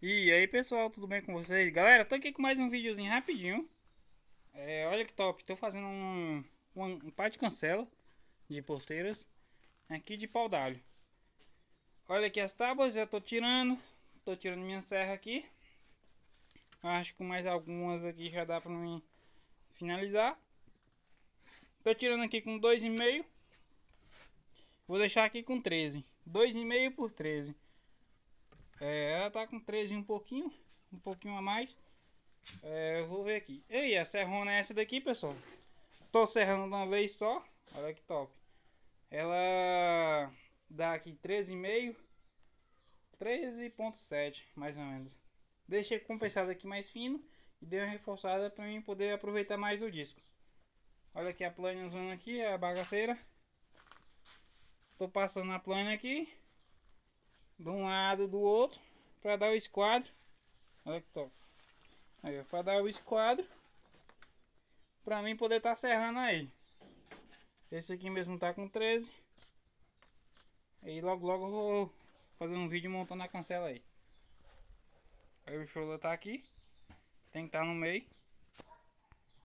E aí pessoal, tudo bem com vocês? Galera, tô aqui com mais um videozinho rapidinho é, Olha que top, tô fazendo um, um, um par de cancela de porteiras Aqui de pau d'alho Olha aqui as tábuas, já tô tirando Tô tirando minha serra aqui Acho que mais algumas aqui já dá pra mim finalizar Tô tirando aqui com 2,5 Vou deixar aqui com 13 2,5 por 13 é, tá com 13 um pouquinho, um pouquinho a mais. É, eu vou ver aqui. Ei, a serrona é essa daqui, pessoal. Tô serrando de uma vez só. Olha que top. Ela dá aqui 13,5. 13.7, mais ou menos. Deixei compensado aqui mais fino e dei uma reforçada para mim poder aproveitar mais o disco. Olha aqui a plana usando aqui, a bagaceira. Tô passando a plane aqui. De um lado, do outro para dar o esquadro. Olha que top. Aí, para dar o esquadro. Para mim poder estar tá serrando aí. Esse aqui mesmo tá com 13. E logo logo eu vou fazer um vídeo montando a cancela aí. Aí o shoulder tá aqui. Tem que estar tá no meio.